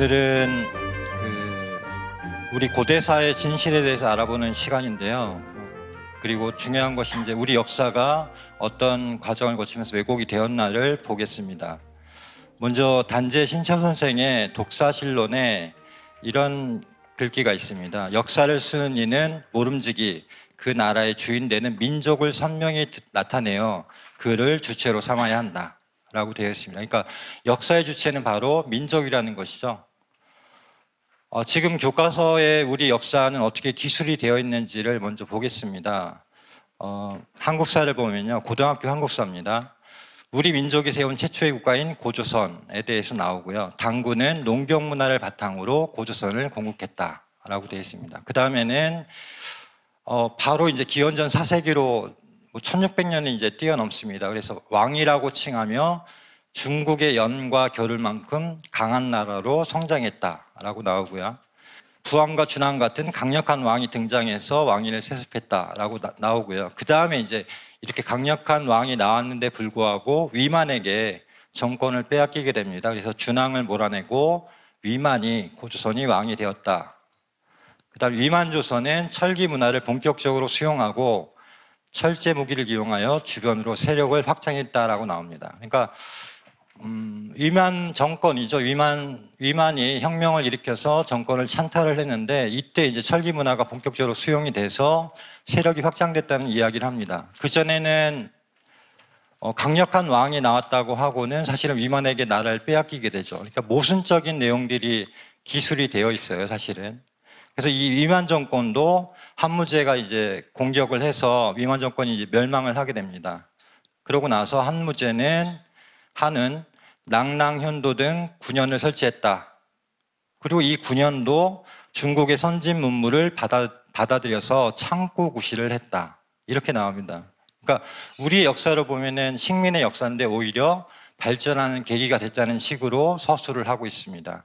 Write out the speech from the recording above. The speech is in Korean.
오늘은 그 우리 고대사의 진실에 대해서 알아보는 시간인데요. 그리고 중요한 것이 이제 우리 역사가 어떤 과정을 거치면서 왜곡이 되었나를 보겠습니다. 먼저 단재 신참 선생의 독사실론에 이런 글귀가 있습니다. 역사를 쓰는 이는 모름지기 그 나라의 주인 되는 민족을 선명히 나타내어 그를 주체로 삼아야 한다. 라고 되어 있습니다. 그러니까 역사의 주체는 바로 민족이라는 것이죠. 어, 지금 교과서에 우리 역사는 어떻게 기술이 되어 있는지를 먼저 보겠습니다. 어, 한국사를 보면요. 고등학교 한국사입니다. 우리 민족이 세운 최초의 국가인 고조선에 대해서 나오고요. 당군은 농경 문화를 바탕으로 고조선을 건국했다라고 되어 있습니다. 그 다음에는 어, 바로 이제 기원전 4세기로 뭐 1600년이 이제 뛰어넘습니다. 그래서 왕이라고 칭하며 중국의 연과 겨를만큼 강한 나라로 성장했다라고 나오고요. 부왕과 준왕 같은 강력한 왕이 등장해서 왕위를 세습했다라고 나, 오고요그 다음에 이제 이렇게 강력한 왕이 나왔는데 불구하고 위만에게 정권을 빼앗기게 됩니다. 그래서 준왕을 몰아내고 위만이 고조선이 왕이 되었다. 그다음 위만 조선은 철기 문화를 본격적으로 수용하고 철제 무기를 이용하여 주변으로 세력을 확장했다라고 나옵니다. 그러니까 음, 위만 정권이죠. 위만 위만이 혁명을 일으켜서 정권을 찬탈을 했는데 이때 이제 철기 문화가 본격적으로 수용이 돼서 세력이 확장됐다는 이야기를 합니다. 그 전에는 어, 강력한 왕이 나왔다고 하고는 사실은 위만에게 나라를 빼앗기게 되죠. 그러니까 모순적인 내용들이 기술이 되어 있어요, 사실은. 그래서 이 위만 정권도 한무제가 이제 공격을 해서 위만 정권이 이제 멸망을 하게 됩니다. 그러고 나서 한무제는 한은 낭낭현도등 9년을 설치했다. 그리고 이 9년도 중국의 선진 문물을 받아, 받아들여서 창고 구실을 했다. 이렇게 나옵니다. 그러니까 우리 역사로 보면은 식민의 역사인데 오히려 발전하는 계기가 됐다는 식으로 서술을 하고 있습니다.